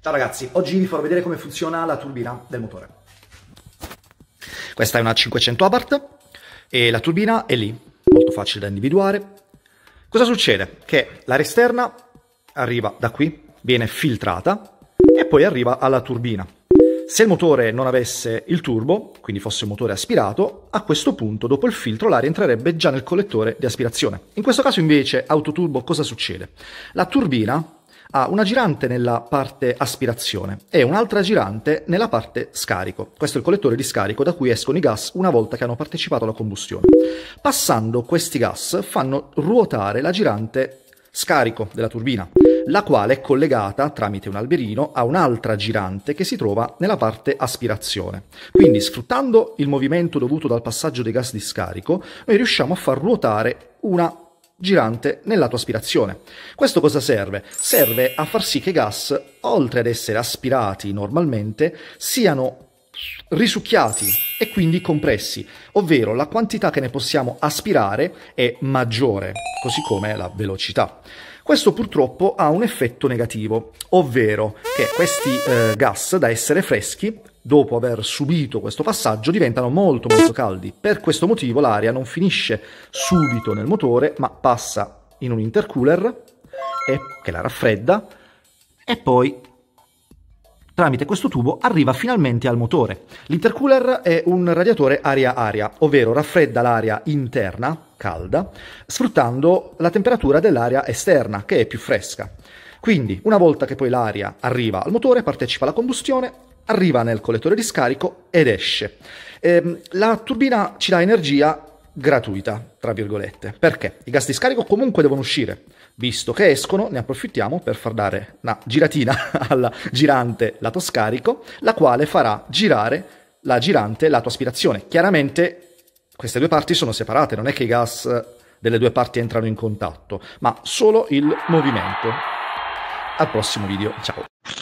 Ciao ragazzi, oggi vi farò vedere come funziona la turbina del motore. Questa è una 500 Abarth e la turbina è lì, molto facile da individuare. Cosa succede? Che l'aria esterna arriva da qui, viene filtrata e poi arriva alla turbina. Se il motore non avesse il turbo, quindi fosse un motore aspirato, a questo punto dopo il filtro l'aria entrerebbe già nel collettore di aspirazione. In questo caso invece autoturbo cosa succede? La turbina ha una girante nella parte aspirazione e un'altra girante nella parte scarico. Questo è il collettore di scarico da cui escono i gas una volta che hanno partecipato alla combustione. Passando questi gas fanno ruotare la girante scarico della turbina, la quale è collegata tramite un alberino a un'altra girante che si trova nella parte aspirazione. Quindi sfruttando il movimento dovuto dal passaggio dei gas di scarico, noi riusciamo a far ruotare una girante nella tua aspirazione. Questo cosa serve? Serve a far sì che i gas, oltre ad essere aspirati normalmente, siano risucchiati e quindi compressi, ovvero la quantità che ne possiamo aspirare è maggiore, così come la velocità. Questo purtroppo ha un effetto negativo, ovvero che questi eh, gas da essere freschi dopo aver subito questo passaggio, diventano molto molto caldi. Per questo motivo l'aria non finisce subito nel motore, ma passa in un intercooler e, che la raffredda e poi Tramite questo tubo arriva finalmente al motore. L'intercooler è un radiatore aria-aria, ovvero raffredda l'aria interna, calda, sfruttando la temperatura dell'aria esterna, che è più fresca. Quindi, una volta che poi l'aria arriva al motore, partecipa alla combustione, arriva nel collettore di scarico ed esce. Eh, la turbina ci dà energia gratuita, tra virgolette, perché i gas di scarico comunque devono uscire, visto che escono, ne approfittiamo per far dare una giratina alla girante lato scarico, la quale farà girare la girante lato aspirazione. Chiaramente queste due parti sono separate, non è che i gas delle due parti entrano in contatto, ma solo il movimento. Al prossimo video, ciao!